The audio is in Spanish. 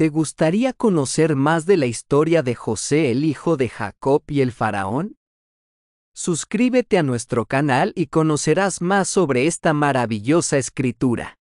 ¿Te gustaría conocer más de la historia de José el hijo de Jacob y el faraón? Suscríbete a nuestro canal y conocerás más sobre esta maravillosa escritura.